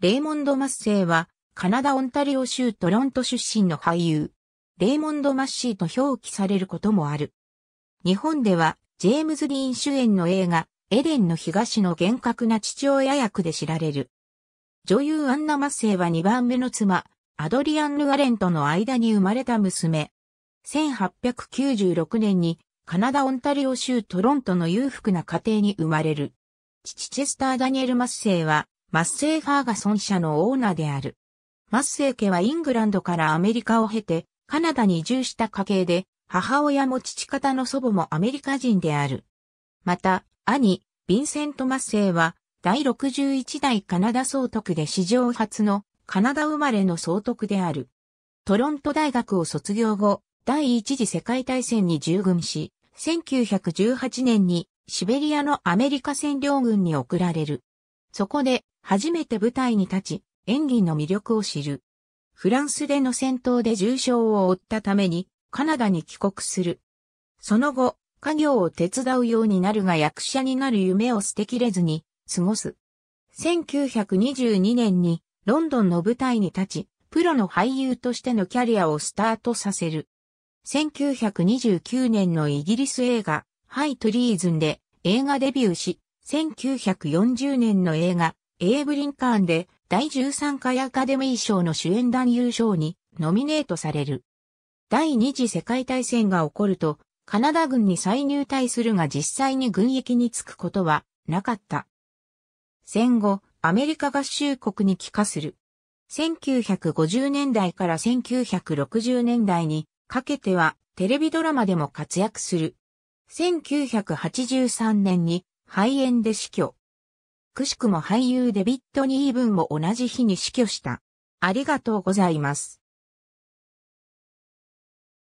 レイモンド・マッセイは、カナダ・オンタリオ州トロント出身の俳優。レイモンド・マッシーと表記されることもある。日本では、ジェームズ・ディーン主演の映画、エデンの東の厳格な父親役で知られる。女優アンナ・マッセイは2番目の妻、アドリアン・ル・アレンとの間に生まれた娘。1896年に、カナダ・オンタリオ州トロントの裕福な家庭に生まれる。父チェスター・ダニエル・マッセイは、マッセイ・ファーガソン社のオーナーである。マッセイ家はイングランドからアメリカを経て、カナダに移住した家系で、母親も父方の祖母もアメリカ人である。また、兄、ヴィンセント・マッセイは、第61代カナダ総督で史上初のカナダ生まれの総督である。トロント大学を卒業後、第一次世界大戦に従軍し、1918年にシベリアのアメリカ占領軍に送られる。そこで初めて舞台に立ち、演技の魅力を知る。フランスでの戦闘で重傷を負ったために、カナダに帰国する。その後、家業を手伝うようになるが役者になる夢を捨てきれずに、過ごす。1922年に、ロンドンの舞台に立ち、プロの俳優としてのキャリアをスタートさせる。1929年のイギリス映画、ハイトリーズンで映画デビューし、1940年の映画、エーブリンカーンで第13回アカデミー賞の主演男優賞にノミネートされる。第二次世界大戦が起こると、カナダ軍に再入隊するが実際に軍役に就くことはなかった。戦後、アメリカ合衆国に帰化する。1950年代から1960年代にかけてはテレビドラマでも活躍する。1983年に肺炎で死去。くしくも俳優デビッド・ニーブンも同じ日に死去した。ありがとうございます。